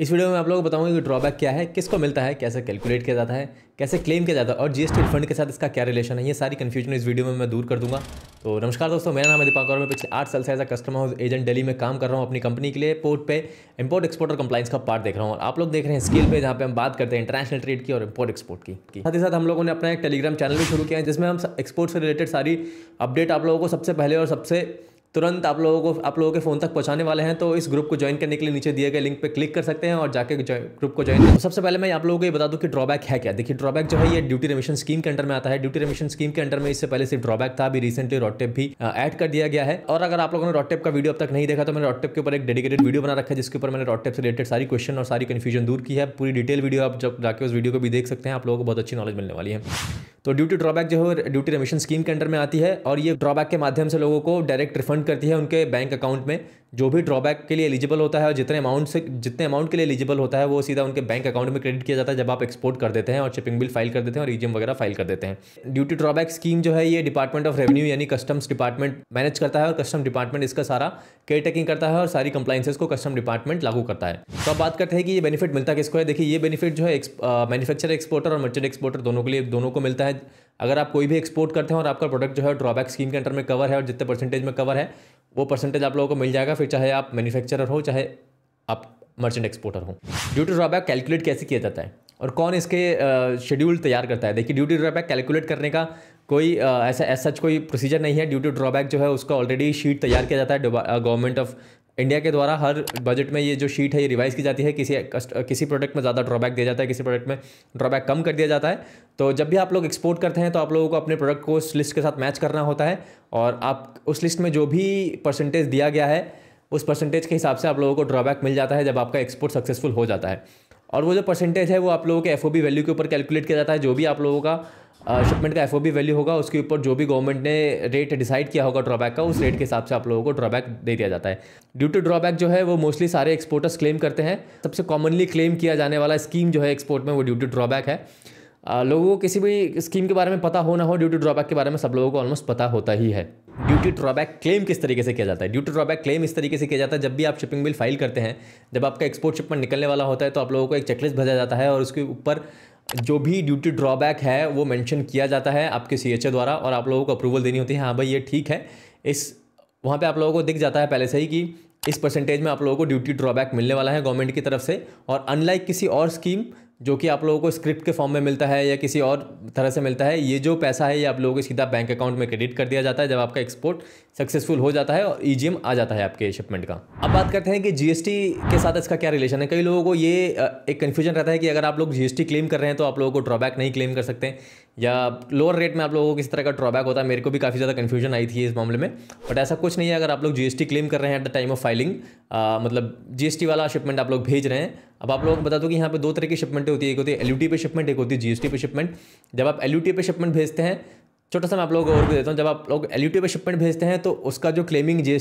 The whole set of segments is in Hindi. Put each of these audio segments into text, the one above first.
इस वीडियो में आप लोगों को बताऊंगा कि ड्रॉबैक क्या है किसको मिलता है कैसे कैलकुलेट किया जाता है कैसे क्लेम किया जाता है और जीएसटी रिफंड के साथ इसका क्या रिलेशन है ये सारी कन्फ्यूजन इस वीडियो में मैं दूर कर दूंगा तो नमस्कार दोस्तों मेरा नाम है दीपक और मैं पिछले आठ साल से as customer house agent Delhi में काम कर रहा हूँ अपनी कंपनी के लिए पोर्ट पे इम्पोर्ट एक्सपोर्ट और कंप्लाइंस का पार्ट देख रहा हूँ और आप लोग देख रहे हैं स्किल पे जहाँ पे हम बात करते हैं इंटरनेशनल ट्रेड की और इम्पोर्ट एक्सपोर्ट की साथ ही साथ हम लोगों ने अपना एक टेलीग्राम चैनल भी शुरू किया है जिसमें हम एक्सपोर्ट से रिलेटेड सारी अपडेट आप लोगों को सबसे पहले और सबसे तुरंत आप लोगों को आप लोगों के फ़ोन तक पहुंचाने वाले हैं तो इस ग्रुप को ज्वाइन करने के लिए नीचे दिए गए लिंक पे क्लिक कर सकते हैं और जाके ग्रुप को ज्वाइन तो सबसे पहले मैं आप लोगों को ये बता दूं कि ड्रॉबैक है क्या देखिए ड्रॉबैक जो है ये ड्यूटी रेमिशन स्कीम के अंडर में आता है ड्यूटी रेमिशन स्कीम के अंडर में इससे पहले सिर्फ ड्रॉबैक था अभी रिसेंटली रॉटेप भी एड कर दिया गया है और अगर आप लोगों ने रॉटेप का वीडियो अब तक नहीं देखा तो मैंने रॉटेप के ऊपर एक डेडिकेटेड वीडियो बना रखा है जिसके ऊपर मैंने रॉटेप से रिलेटेड सारी क्वेश्चन और सारी कन्फ्यूजन दूर की है पूरी डिटेल वीडियो आप जब जाके उस वीडियो को भी देख सकते हैं आप लोगों को बहुत अच्छी नॉलेज मिलने वाली है तो ड्यूटी ड्रॉबैक जो है ड्यूटी रेमिशन स्कीम के अंडर में आती है और ये ड्रॉबैक के माध्यम से लोगों को डायरेक्ट रिफंड करती है उनके बैंक अकाउंट में जो भी ड्रॉबैक के लिए एलिजिबल होता है और जितने अमाउंट से जितने अमाउंट के लिए एलिजिबल होता है वो सीधा उनके बैंक अकाउंट में क्रेडिट किया जाता है जब आप एक्सपोर्ट कर देते हैं और शिपिंग बिल फाइल कर देते हैं और ईजीएम e वगैरह फाइल कर देते हैं ड्यूटी ड्रॉबैक स्कीम जो है ये डिपार्टमेंट ऑफ रेवेन्यू यानी कस्टम्स डिपार्टमेंट मैनेज करता है और कस्टम डिपार्टमेंट इसका सारा केयर टेकिंग करता है और सारी कंप्लाइंसेस को कस्टम डिपार्टमेंट लागू करता है तो अब बात करते हैं कि ये बेनिफिट मिलता किसको है देखिए ये बेनिफिट जो है मैन्युफैक्चर एक्सपोर्टर और मर्चेंट एक्सपोर्टर दोनों के लिए दोनों को मिलता है अगर आप कोई भी एक्सपोर्ट करते हैं और आपका प्रोडक्ट जो है ड्रॉबैक स्कीम के अंडर में कवर है और जितने परसेंटेज में कवर है वो परसेंटेज आप लोगों को मिल जाएगा फिर चाहे आप मैन्युफैक्चरर हो चाहे आप मर्चेंट एक्सपोर्टर हो ड्यूटी ड्रॉबैक कैलकुलेट कैसे किया जाता है और कौन इसके शेड्यूल तैयार करता है देखिए ड्यूटी ड्रॉबैक कैलकुलेट करने का कोई ऐसा एज सच कोई प्रोसीजर नहीं है ड्यूटी ड्रॉबैक जो है उसका ऑलरेडी शीट तैयार किया जाता है गवर्नमेंट ऑफ इंडिया के द्वारा हर बजट में ये जो शीट है ये रिवाइज़ की जाती है किसी कस्ट किसी प्रोडक्ट में ज़्यादा ड्रॉबैक दिया जाता है किसी प्रोडक्ट में ड्रॉबैक कम कर दिया जाता है तो जब भी आप लोग एक्सपोर्ट करते हैं तो आप लोगों को अपने प्रोडक्ट को उस लिस्ट के साथ मैच करना होता है और आप उस लिस्ट में जो भी परसेंटेज दिया गया है उस परसेंटेज के हिसाब से आप लोगों को ड्रॉबैक मिल जाता है जब आपका एक्सपोर्ट सक्सेसफुल हो जाता है और वो जो परसेंटेज है वो आप लोगों के एफ वैल्यू के ऊपर कैलकुलेट किया जाता है जो भी आप लोगों का शिपमेंट का एफ वैल्यू होगा उसके ऊपर जो भी गवर्नमेंट ने रेट डिसाइड किया होगा ड्रॉबैक का उस रेट के हिसाब से आप लोगों को ड्रॉबैक दे दिया जाता है ड्यूटी ड्रॉबैक जो है वो मोस्टली सारे एक्सपोर्टर्स क्लेम करते हैं सबसे कॉमनली क्लेम किया जाने वाला स्कीम जो है एक्सपोर्ट में वो ड्यूटी ड्रॉबैक है लोगों को किसी भी स्कीम के बारे में पता हो हो ड्यूटी ड्रॉबैक के बारे में सब लोगों को ऑलमोस्ट पता होता ही है ड्यूटी ड्रॉबैक क्लेम किस तरीके से किया जाता है ड्यूटी ड्रॉबैक क्लेम इस तरीके से किया जाता है जब भी आप शिपिंग बिल फाइल करते हैं जब आपका एक्सपोर्ट शिपमेंट निकलने वाला होता है तो आप लोगों को एक चेकलिस्ट भेजा जाता है और उसके ऊपर जो भी ड्यूटी ड्रॉबैक है वो मेंशन किया जाता है आपके सी द्वारा और आप लोगों को अप्रूवल देनी होती है हाँ भाई ये ठीक है इस वहाँ पे आप लोगों को दिख जाता है पहले से ही कि इस परसेंटेज में आप लोगों को ड्यूटी ड्रॉबैक मिलने वाला है गवर्नमेंट की तरफ से और अनलाइक किसी और स्कीम जो कि आप लोगों को स्क्रिप्ट के फॉर्म में मिलता है या किसी और तरह से मिलता है ये जो पैसा है ये आप लोगों को सीधा बैंक अकाउंट में क्रेडिट कर दिया जाता है जब आपका एक्सपोर्ट सक्सेसफुल हो जाता है और ई e आ जाता है आपके शिपमेंट का अब बात करते हैं कि जीएसटी के साथ इसका क्या रिलेशन है कई लोगों को ये एक कन्फ्यूजन रहता है कि अगर आप लोग जीएसटी क्लेम कर रहे हैं तो आप लोगों को ड्रॉबैक नहीं क्लेम कर सकते या लोअर रेट में आप लोगों को किस तरह का ड्रॉबैक होता है मेरे को भी काफ़ी ज़्यादा कन्फ्यूजन आई थी इस मामले में बट ऐसा कुछ नहीं है अगर आप लोग जीएसटी क्लेम कर रहे हैं at the time of filing मतलब जीएसटी वाला शिपमेंट आप लोग भेज रहे हैं अब आप लोगों को बता दो कि यहाँ पे दो तरह की शिपमेंटें होती है एक होती है एल पे शिपमेंट एक होती है जी पे शिपमेंट जब आप एल पे शिपमेंट भेजते हैं छोटा सा मैं आप लोगों को और भी देता हूँ जब आप लोग एल पे शिपमेंट भेजते हैं तो उसका जो क्लेमिंग जी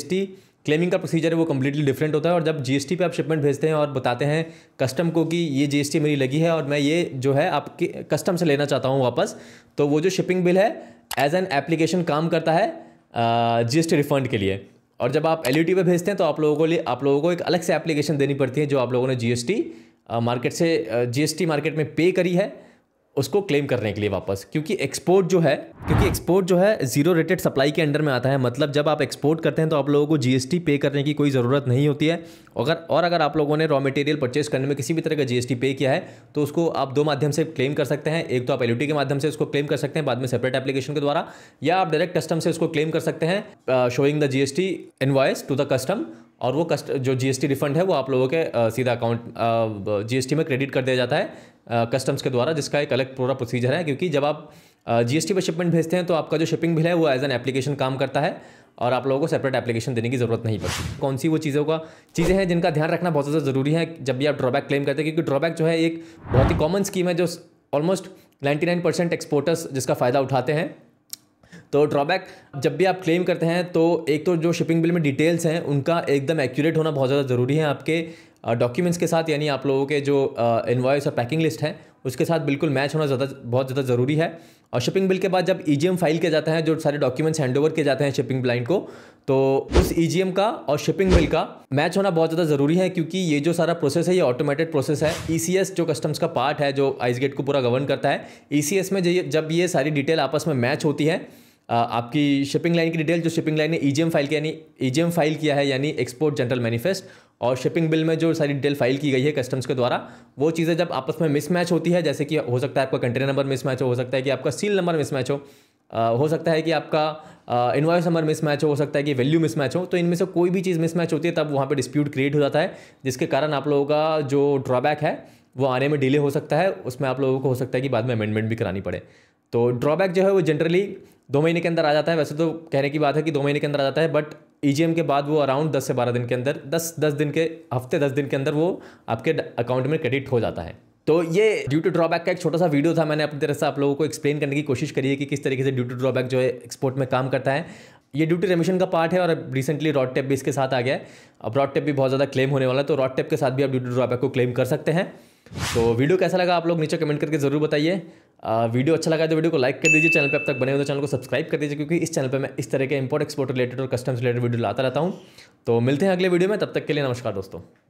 क्लेमिंग का प्रोसीजर है वो कम्प्लीटली डिफरेंट होता है और जब जीएसटी पे आप शिपमेंट भेजते हैं और बताते हैं कस्टम को कि ये जीएसटी मेरी लगी है और मैं ये जो है आपके कस्टम से लेना चाहता हूँ वापस तो वो जो शिपिंग बिल है एज एन एप्लीकेशन काम करता है जीएसटी रिफंड के लिए और जब आप एल पे भेजते हैं तो आप लोगों को लिए आप लोगों को एक अलग से एप्लीकेशन देनी पड़ती है जो आप लोगों ने जी मार्केट से जी मार्केट में पे करी है उसको क्लेम करने के लिए वापस क्योंकि एक्सपोर्ट जो है क्योंकि एक्सपोर्ट जो है जीरो रेटेड सप्लाई के अंडर में आता है मतलब जब आप एक्सपोर्ट करते हैं तो आप लोगों को जीएसटी पे करने की कोई ज़रूरत नहीं होती है अगर और अगर आप लोगों ने रॉ मटेरियल परचेस करने में किसी भी तरह का जीएसटी पे किया है तो उसको आप दो माध्यम से क्लेम कर सकते हैं एक तो आप एल के माध्यम से उसको क्लेम कर सकते हैं बाद में सेपरेट एप्लीकेशन के द्वारा या आप डायरेक्ट कस्टम से उसको क्लेम कर सकते हैं showing the GST invoice to the custom और वो कस्ट जो जीएसटी रिफंड है वो आप लोगों के सीधा अकाउंट जीएसटी में क्रेडिट कर दिया जाता है कस्टम्स के द्वारा जिसका एक अलग पूरा प्रोसीजर है क्योंकि जब आप जीएसटी पर शिपमेंट भेजते हैं तो आपका जो शिपिंग बिल है वो एज एन एप्लीकेशन काम करता है और आप लोगों को सेपरेट एप्लीकेशन देने की ज़रूरत नहीं पड़ती कौन सी वो चीज़ों का चीज़ें हैं जिनका ध्यान रखना बहुत ज़्यादा ज़रूरी है जब भी आप ड्रॉबैक क्लेम करते हैं क्योंकि ड्रॉबैक जो है एक बहुत ही कॉमन स्कीम है जो ऑलमोस्ट 99 परसेंट एक्सपोर्टर्स जिसका फ़ायदा उठाते हैं तो ड्रॉबैक जब भी आप क्लेम करते हैं तो एक तो जो शिपिंग बिल में डिटेल्स हैं उनका एकदम एक्यूरेट होना बहुत ज़्यादा ज़रूरी है आपके डॉक्यूमेंट्स के साथ यानी आप लोगों के जो इन्वॉइस और पैकिंग लिस्ट है उसके साथ बिल्कुल मैच होना ज़्यादा बहुत ज़्यादा ज़रूरी है और शिपिंग बिल के बाद जब ई फाइल किया जाता है जो सारे डॉक्यूमेंट्स हैंड ओवर किए जाते हैं शिपिंग ब्लाइंड को तो उस ई e का और शिपिंग बिल का मैच होना बहुत ज़्यादा ज़रूरी है क्योंकि ये जो सारा प्रोसेस है ये ऑटोमेटेड प्रोसेस है ई e जो कस्टम्स का पार्ट है जो आइस गेट को पूरा गवर्न करता है ई e में जब ये सारी डिटेल आपस में मैच होती है आपकी शिपिंग लाइन की डिटेल जो शिपिंग लाइन ने ई e फाइल किया यानी ई e फाइल किया है यानी एक्सपोर्ट जनरल मैनिफेस्ट और शिपिंग बिल में जो सारी डिटेल फाइल की गई है कस्टम्स के द्वारा वो चीज़ें जब आपस में मिसमैच होती है जैसे कि हो सकता है आपका कंटेनर नंबर मिसमैच हो हो सकता है कि आपका सील नंबर मिसमैच हो हो सकता है कि आपका इन्वाइस नंबर मिसमैच हो हो सकता है कि वैल्यू मिसमैच हो तो इनमें से कोई भी चीज़ मिसमैच होती है तब वहाँ पर डिस्प्यूट क्रिएट हो जाता है जिसके कारण आप लोगों का जो ड्रॉबैक है वो आने में डिले हो सकता है उसमें आप लोगों को हो सकता है कि बाद में अमेंडमेंट भी करानी पड़े तो ड्रॉबैक जो है वो जनरली दो महीने के अंदर आ जाता है वैसे तो कहने की बात है कि दो महीने के अंदर आ जाता है बट ई e के बाद वो अराउंड दस से बारह दिन के अंदर दस दस दिन के हफ्ते दस दिन के अंदर वो आपके अकाउंट में क्रेडिट हो जाता है तो ये ड्यू टू ड्रॉबैक का एक छोटा सा वीडियो था मैंने अपनी तरफ से आप लोगों को एक्सप्लेन करने की कोशिश करी है कि किस तरीके से ड्यू टू ड्रॉबैक जो है एक्सपोर्ट में काम करता है ये ड्यूटी रेमिशन का पार्ट है और रिसेंटली रॉड टेप भी इसके साथ आ गया है अब रॉड टेप भी बहुत ज़्यादा क्लेम होने वाला है तो रॉड टेप के साथ भी आप ड्यूटी ड्रॉबैक को क्लेम कर सकते हैं तो वीडियो कैसा लगा आप लोग नीचे कमेंट करके ज़रूर बताइए वीडियो अच्छा लगा तो वीडियो को लाइक कर दीजिए चैनल पे अब तक बने हो तो चैनल को सब्सक्राइब कर दीजिए क्योंकि इस चैनल पे मैं इस तरह के इंपोर्ट एक्सपोर्ट रिलेटेड और कस्टम्स रिलेटेड वीडियो लाता रहता हूँ तो मिलते हैं अगले वीडियो में तब तक के लिए नमस्कार दोस्तों